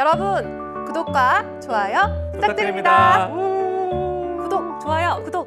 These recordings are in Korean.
여러분 구독과 좋아요 부탁드립니다. 구독, 좋아요, 구독.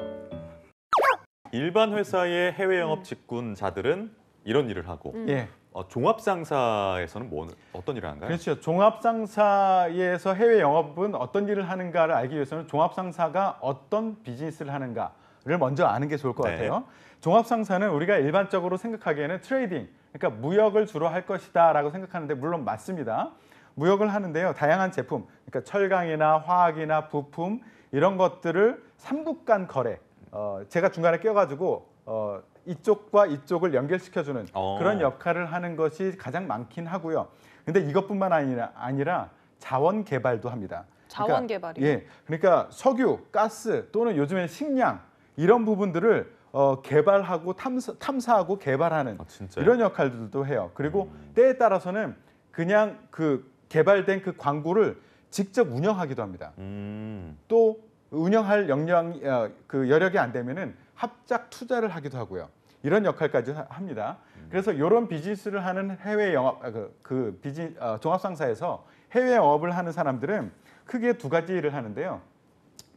일반 회사의 해외 영업 음. 직군자들은 이런 일을 하고 음. 예. 어, 종합상사에서는 뭐, 어떤 일을 하는가요? 그렇죠. 종합상사에서 해외 영업은 어떤 일을 하는가를 알기 위해서는 종합상사가 어떤 비즈니스를 하는가를 먼저 아는 게 좋을 것 네. 같아요. 종합상사는 우리가 일반적으로 생각하기에는 트레이딩, 그러니까 무역을 주로 할 것이다 라고 생각하는데 물론 맞습니다. 무역을 하는데요. 다양한 제품, 그러니까 철강이나 화학이나 부품 이런 것들을 삼국 간 거래. 어, 제가 중간에 껴가지고 어, 이쪽과 이쪽을 연결시켜주는 어. 그런 역할을 하는 것이 가장 많긴 하고요. 근데 이것뿐만 아니라, 아니라 자원 개발도 합니다. 그러니까 자원 그러니까, 개발이요? 예, 그러니까 석유, 가스 또는 요즘에 식량 이런 부분들을 어, 개발하고 탐사, 탐사하고 개발하는 아, 이런 역할들도 해요. 그리고 음. 때에 따라서는 그냥 그 개발된 그 광고를 직접 운영하기도 합니다. 음. 또 운영할 역량 어, 그 여력이 안 되면은 합작 투자를 하기도 하고요. 이런 역할까지 합니다. 음. 그래서 이런 비즈니스를 하는 해외 영업 아, 그, 그 비즈 어, 종합상사에서 해외 영업을 하는 사람들은 크게 두 가지 일을 하는데요.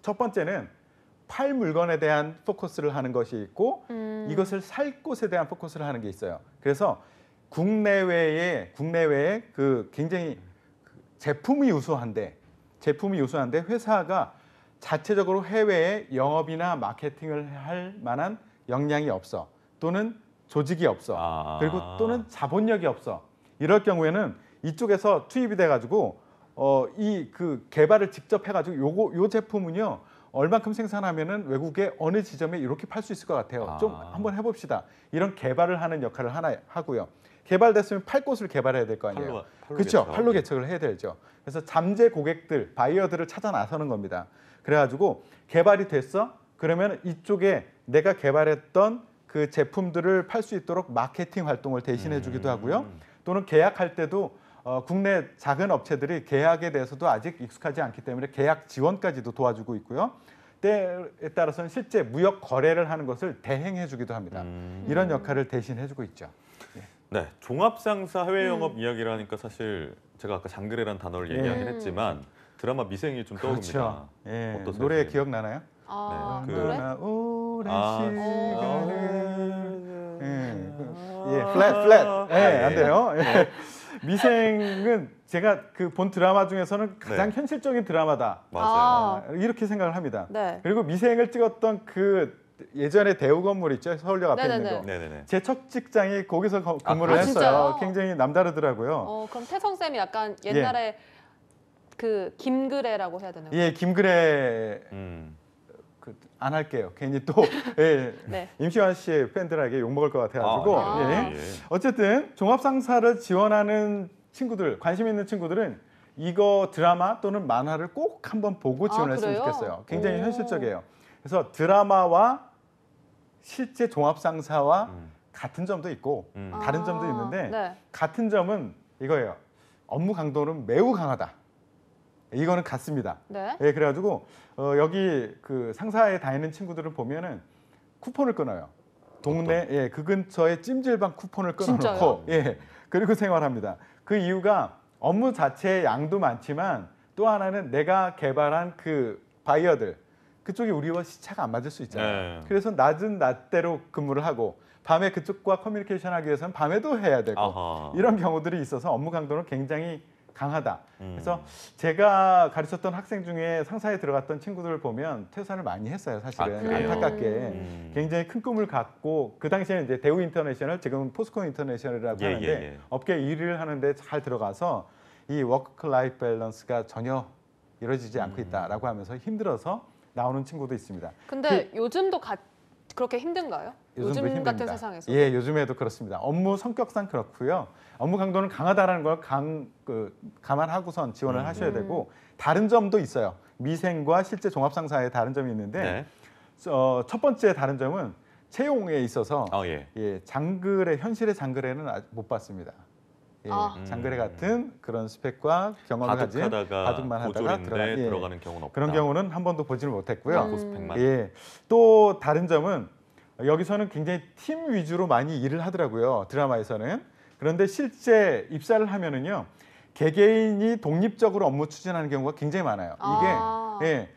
첫 번째는 팔 물건에 대한 포커스를 하는 것이 있고 음. 이것을 살 곳에 대한 포커스를 하는 게 있어요. 그래서 국내외에 국내외에 그 굉장히 제품이 우수한데 제품이 우수한데 회사가 자체적으로 해외에 영업이나 마케팅을 할 만한 역량이 없어 또는 조직이 없어 아. 그리고 또는 자본력이 없어 이럴 경우에는 이쪽에서 투입이 돼가지고 어 이 그 개발을 직접 해가지고 요거 요 제품은요 얼만큼 생산하면은 외국에 어느 지점에 이렇게 팔 수 있을 것 같아요 아. 좀 한번 해봅시다 이런 개발을 하는 역할을 하나 하고요 개발됐으면 팔 곳을 개발해야 될 거 아니에요. 팔로, 팔로 그렇죠. 개척. 팔로 예. 개척을 해야 되죠. 그래서 잠재 고객들, 바이어들을 찾아 나서는 겁니다. 그래가지고 개발이 됐어? 그러면 이쪽에 내가 개발했던 그 제품들을 팔 수 있도록 마케팅 활동을 대신해 주기도 음. 하고요. 또는 계약할 때도 어, 국내 작은 업체들이 계약에 대해서도 아직 익숙하지 않기 때문에 계약 지원까지도 도와주고 있고요. 때에 따라서는 실제 무역 거래를 하는 것을 대행해 주기도 합니다. 음. 이런 역할을 대신해 주고 있죠. 네, 종합상사 해외 영업 음. 이야기를 하니까 사실 제가 아까 장그래란 단어를 예. 얘기하긴 했지만 드라마 미생이 좀 떠오릅니다. 그렇죠. 예. 어떠세요, 노래 기억나나요? 아, 네, 그-, 그 노래? 오랜 아, 시간을 예, 예, 플랫 플랫 예, 아, 예. 안 돼요. 네. 예. 미생은 제가 그 본 드라마 중에서는 가장 네. 현실적인 드라마다 맞아요. 아. 이렇게 생각을 합니다. 네. 그리고 미생을 찍었던 그 예전에 대우 건물 있죠 서울역 앞에 네네네. 있는 거. 네제 첫 직장이 거기서 근무를 아, 했어요. 굉장히 남다르더라고요. 어, 그럼 태성 쌤이 약간 옛날에 예. 그 김그래라고 해야 되나요? 예, 김그래. 음. 그안 할게요. 괜히 또 예, 네. 임시완 씨의 팬들에게 욕 먹을 것 같아가지고. 아, 네. 예. 예. 예. 어쨌든 종합상사를 지원하는 친구들, 관심 있는 친구들은 이거 드라마 또는 만화를 꼭 한번 보고 아, 지원했으면 아, 좋겠어요. 굉장히 오. 현실적이에요. 그래서 드라마와 실제 종합상사와 음. 같은 점도 있고 음. 다른 점도 있는데 아, 네. 같은 점은 이거예요. 업무 강도는 매우 강하다. 이거는 같습니다. 네. 예, 그래가지고 어, 여기 그 상사에 다니는 친구들을 보면은 쿠폰을 끊어요. 동네 어 예, 그 근처에 찜질방 쿠폰을 끊어놓고 예, 그리고 생활합니다. 그 이유가 업무 자체의 양도 많지만 또 하나는 내가 개발한 그 바이어들 그쪽이 우리와 시차가 안 맞을 수 있잖아요. 네. 그래서 낮은 낮대로 근무를 하고 밤에 그쪽과 커뮤니케이션 하기 위해서는 밤에도 해야 되고 아하. 이런 경우들이 있어서 업무 강도는 굉장히 강하다. 음. 그래서 제가 가르쳤던 학생 중에 상사에 들어갔던 친구들을 보면 퇴사를 많이 했어요, 사실은. 아, 안타깝게. 음. 굉장히 큰 꿈을 갖고 그 당시에는 이제 대우 인터내셔널, 지금 은 포스코 인터내셔널이라고 예, 하는데 예, 예. 업계 일을 하는데 잘 들어가서 이 워크 라이프 밸런스가 전혀 이루어지지 않고 음. 있다라고 하면서 힘들어서 나오는 친구도 있습니다. 근데 그, 요즘도 가, 그렇게 힘든가요? 요즘 힘듭니다. 같은 세상에서? 예, 요즘에도 그렇습니다. 업무 성격상 그렇고요. 업무 강도는 강하다는걸 강, 그, 감안하고선 지원을 음. 하셔야 되고 다른 점도 있어요. 미생과 실제 종합상사의 다른 점이 있는데 네. 어, 첫 번째 다른 점은 채용에 있어서 어, 예. 예, 장글의 현실의 장글에는 못 봤습니다. 예, 아. 음. 장그래 같은 그런 스펙과 경험을 가진 바둑가바만 하다가 들어가, 예. 들어가는 경우는 없다. 그런 경우는 한 번도 보지를 못했고요. 음. 예. 또 다른 점은 여기서는 굉장히 팀 위주로 많이 일을 하더라고요. 드라마에서는. 그런데 실제 입사를 하면은요. 개개인이 독립적으로 업무 추진하는 경우가 굉장히 많아요. 이게 아. 예.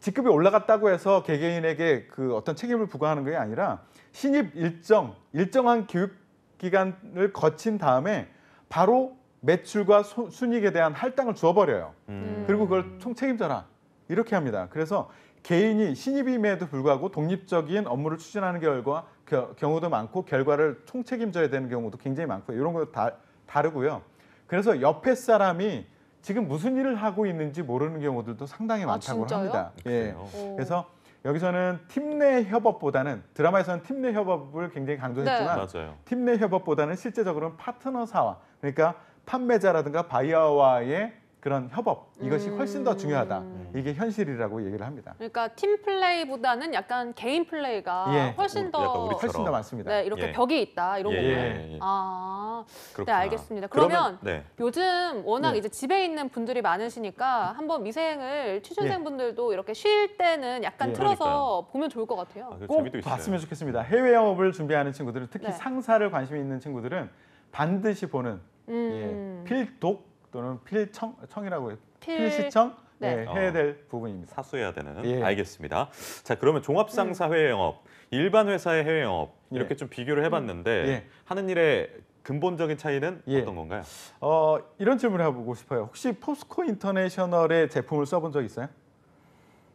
직급이 올라갔다고 해서 개개인에게 그 어떤 책임을 부과하는 게 아니라 신입 일정 일정한 교육 기간을 거친 다음에 바로 매출과 소, 순익에 대한 할당을 주어버려요 음. 음. 그리고 그걸 총책임져라 이렇게 합니다. 그래서 개인이 신입임에도 불구하고 독립적인 업무를 추진하는 결과 겨, 경우도 많고 결과를 총책임져야 되는 경우도 굉장히 많고 이런 것도 다 다르고요. 그래서 옆에 사람이 지금 무슨 일을 하고 있는지 모르는 경우들도 상당히 아, 많다고 아, 합니다. 예. 그래서 여기서는 팀 내 협업보다는 드라마에서는 팀 내 협업을 굉장히 강조했지만 네. 팀내 협업보다는 실제적으로는 파트너사와 그러니까 판매자라든가 바이어와의 그런 협업 이것이 훨씬 더 음. 중요하다. 음. 이게 현실이라고 얘기를 합니다. 그러니까 팀 플레이보다는 약간 개인 플레이가 예. 훨씬 더 우리처럼. 훨씬 더 많습니다. 네, 이렇게 예. 벽이 있다 이런 예. 거예요. 예. 아, 네, 그렇구나. 네 알겠습니다. 그러면, 그러면 네. 요즘 워낙 네. 이제 집에 있는 분들이 많으시니까 한번 미생을 취준생분들도 예. 이렇게 쉴 때는 약간 예. 틀어서 그러니까요. 보면 좋을 것 같아요. 아, 꼭 봤으면 좋겠습니다. 해외 영업을 준비하는 친구들은 특히 네. 상사를 관심 있는 친구들은 반드시 보는 음. 예, 필독 또는 필청 청이라고 해요. 필... 필시청 네. 네, 해야 어. 될 어, 부분입니다. 사수해야 되는. 예. 알겠습니다. 자 그러면 종합상사 해외 영업, 일반 회사의 해외 영업 이렇게 예. 좀 비교를 해봤는데 음, 예. 하는 일의 근본적인 차이는 예. 어떤 건가요? 어 이런 질문을 해보고 싶어요. 혹시 포스코 인터내셔널의 제품을 써본 적 있어요?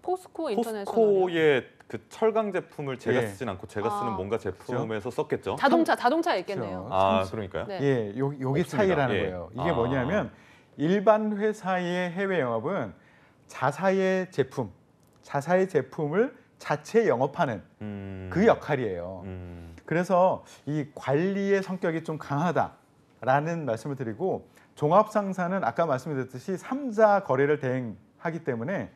포스코 인터내 포스코의 그 철강 제품을 제가 예. 쓰진 않고 제가 쓰는 아. 뭔가 제품에서 그렇죠? 썼겠죠. 자동차 자동차에 있겠네요. 그렇죠. 아 그러니까요. 네. 예, 요 요게 없습니다. 차이라는 거예요. 이게 아. 뭐냐면. 일반 회사의 해외 영업은 자사의 제품, 자사의 제품을 자체 영업하는 음. 그 역할이에요. 음. 그래서 이 관리의 성격이 좀 강하다라는 말씀을 드리고 종합상사는 아까 말씀드렸듯이 삼자 거래를 대행하기 때문에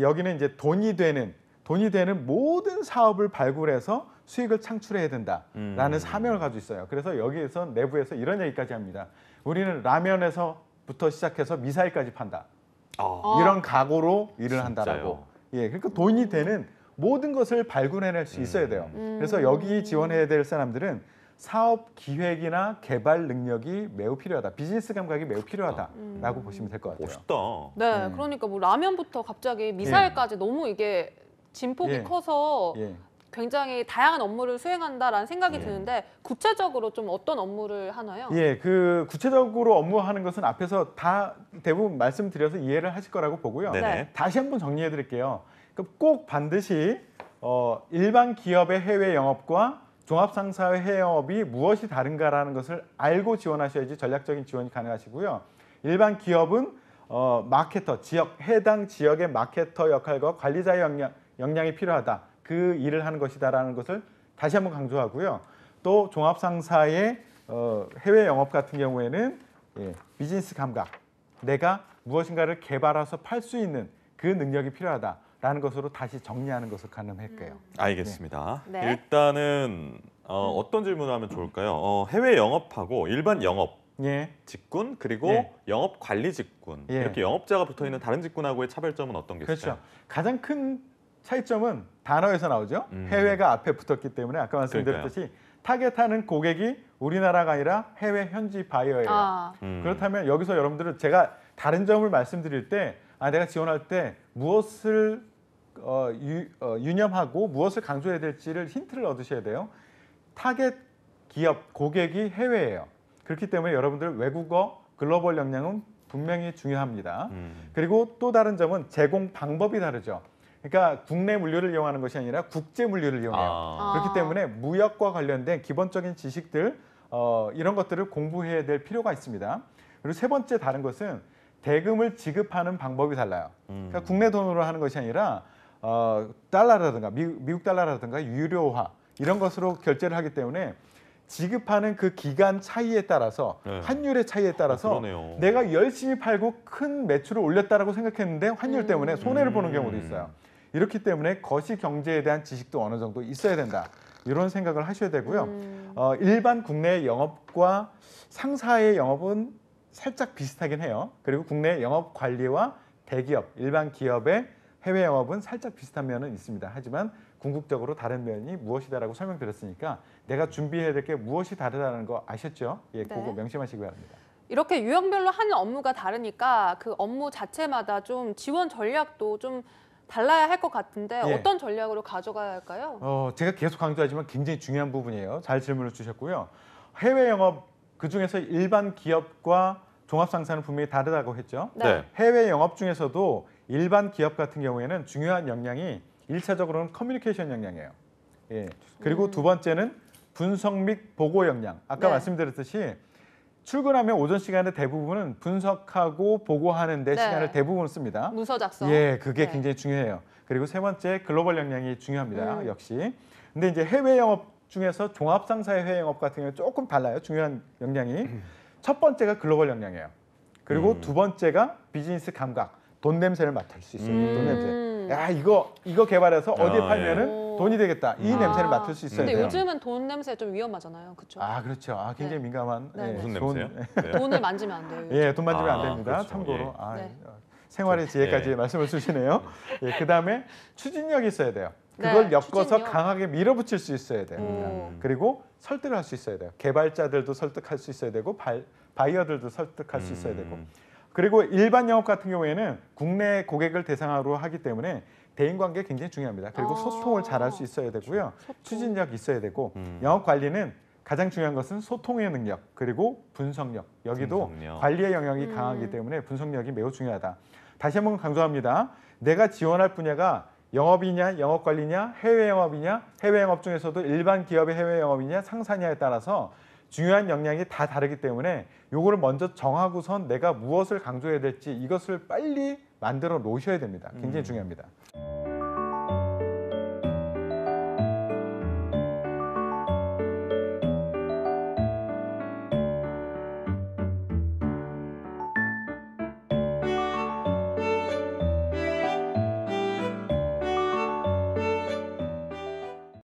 여기는 이제 돈이 되는 돈이 되는 모든 사업을 발굴해서 수익을 창출해야 된다라는 음. 사명을 가지고 있어요. 그래서 여기에서 내부에서 이런 얘기까지 합니다. 우리는 라면에서 부터 시작해서 미사일까지 판다. 아. 이런 각오로 일을 한다라고. 예, 그러니까 돈이 되는 모든 것을 발굴해낼 수 있어야 돼요. 음. 그래서 여기 지원해야 될 사람들은 사업 기획이나 개발 능력이 매우 필요하다. 비즈니스 감각이 매우 필요하다라고 음. 보시면 될 것 같아요. 멋있다. 네, 음. 그러니까 뭐 라면부터 갑자기 미사일까지 예. 너무 이게 진폭이 예. 커서 예. 굉장히 다양한 업무를 수행한다라는 생각이 예. 드는데 구체적으로 좀 어떤 업무를 하나요? 예, 그 구체적으로 업무하는 것은 앞에서 다 대부분 말씀드려서 이해를 하실 거라고 보고요. 네네. 네. 다시 한번 정리해 드릴게요. 꼭 반드시 어, 일반 기업의 해외 영업과 종합상사의 해외 영업이 무엇이 다른가라는 것을 알고 지원하셔야지 전략적인 지원이 가능하시고요. 일반 기업은 어, 마케터, 지역, 해당 지역의 마케터 역할과 관리자의 역량, 역량이 필요하다. 그 일을 하는 것이다라는 것을 다시 한번 강조하고요. 또 종합상사의 어, 해외 영업 같은 경우에는 예, 비즈니스 감각, 내가 무엇인가를 개발해서 팔 수 있는 그 능력이 필요하다라는 것으로 다시 정리하는 것을 가능할게요 음. 네. 알겠습니다. 네. 일단은 어, 음. 어떤 질문을 하면 좋을까요? 어, 해외 영업하고 일반 영업 예. 직군 그리고 예. 영업 관리 직군 예. 이렇게 영업자가 붙어 있는 다른 직군하고의 차별점은 어떤 게 있을까요? 그렇 가장 큰 차이점은 단어에서 나오죠. 음. 해외가 앞에 붙었기 때문에 아까 말씀드렸듯이 타겟하는 고객이 우리나라가 아니라 해외 현지 바이어예요. 아. 음. 그렇다면 여기서 여러분들은 제가 다른 점을 말씀드릴 때 아, 내가 지원할 때 무엇을 어, 유, 어, 유념하고 무엇을 강조해야 될지를 힌트를 얻으셔야 돼요. 타겟 기업 고객이 해외예요. 그렇기 때문에 여러분들 외국어 글로벌 역량은 분명히 중요합니다. 음. 그리고 또 다른 점은 제공 방법이 다르죠. 그러니까 국내 물류를 이용하는 것이 아니라 국제 물류를 이용해요. 아. 그렇기 때문에 무역과 관련된 기본적인 지식들 어, 이런 것들을 공부해야 될 필요가 있습니다. 그리고 세 번째 다른 것은 대금을 지급하는 방법이 달라요. 그러니까 음. 그러니까 국내 돈으로 하는 것이 아니라 어, 달러라든가 미, 미국 달러라든가 유료화 이런 것으로 결제를 하기 때문에 지급하는 그 기간 차이에 따라서 네. 환율의 차이에 따라서 어, 내가 열심히 팔고 큰 매출을 올렸다라고 생각했는데 환율 음. 때문에 손해를 보는 경우도 음. 있어요. 이렇기 때문에 거시 경제에 대한 지식도 어느 정도 있어야 된다. 이런 생각을 하셔야 되고요. 음. 어, 일반 국내 영업과 상사의 영업은 살짝 비슷하긴 해요. 그리고 국내 영업 관리와 대기업, 일반 기업의 해외 영업은 살짝 비슷한 면은 있습니다. 하지만 궁극적으로 다른 면이 무엇이다라고 설명드렸으니까 내가 준비해야 될 게 무엇이 다르다는 거 아셨죠? 예, 네. 그거 명심하시기 바랍니다. 이렇게 유형별로 하는 업무가 다르니까 그 업무 자체마다 좀 지원 전략도 좀 달라야 할 것 같은데 예. 어떤 전략으로 가져가야 할까요? 어, 제가 계속 강조하지만 굉장히 중요한 부분이에요. 잘 질문을 주셨고요. 해외 영업 그중에서 일반 기업과 종합상사는 분명히 다르다고 했죠. 네. 네. 해외 영업 중에서도 일반 기업 같은 경우에는 중요한 역량이 일차적으로는 커뮤니케이션 역량이에요. 예. 그리고 음. 두 번째는 분석 및 보고 역량. 아까 네. 말씀드렸듯이 출근하면 오전 시간에 대부분은 분석하고 보고하는 데 네. 시간을 대부분 씁니다. 문서 작성. 예, 그게 네. 굉장히 중요해요. 그리고 세 번째 글로벌 역량이 중요합니다. 음. 역시. 근데 이제 해외 영업 중에서 종합 상사의 해외 영업 같은 경우는 조금 달라요. 중요한 역량이. 음. 첫 번째가 글로벌 역량이에요. 그리고 음. 두 번째가 비즈니스 감각. 돈 냄새를 맡을 수 있어요. 돈 냄새. 음. 야, 이거 이거 개발해서 어디에 아, 예. 팔면은 예. 돈이 되겠다. 이 아. 냄새를 맡을 수 있어야 근데 요즘은돈 냄새 좀 위험하잖아요. 그쵸? 죠아 그렇죠. 아 굉장히 네. 민감한 네. 예, 무슨 냄새요? 예. 네. 돈을 만지면 안 돼요. 예, 돈 만지면 안 아, 됩니다. 그렇죠. 참고로 예. 아, 네. 어, 생활의 네. 지혜까지 예. 말씀을 주시네요. 예, 그다음에 추진력이 있어야 돼요. 네, 그걸 네, 엮어서 추진력. 강하게 밀어붙일 수 있어야 돼요. 음. 그리고 설득할수 있어야 돼요. 개발자들도 설득할 수 있어야 되고 바, 바이어들도 설득할 수 있어야 되고 음. 그리고 일반 영업 같은 경우에는 국내 고객을 대상으로 하기 때문에 대인관계 굉장히 중요합니다. 그리고 아 소통을 잘할 수 있어야 되고요. 소통. 추진력 있어야 되고 음. 영업 관리는 가장 중요한 것은 소통의 능력 그리고 분석력 여기도 분석력. 관리의 영향이 음. 강하기 때문에 분석력이 매우 중요하다. 다시 한번 강조합니다. 내가 지원할 분야가 영업이냐 영업 관리냐 해외 영업이냐 해외 영업 중에서도 일반 기업의 해외 영업이냐 상사냐에 따라서 중요한 역량이 다 다르기 때문에 요거를 먼저 정하고선 내가 무엇을 강조해야 될지 이것을 빨리 만들어 놓으셔야 됩니다. 굉장히 음. 중요합니다.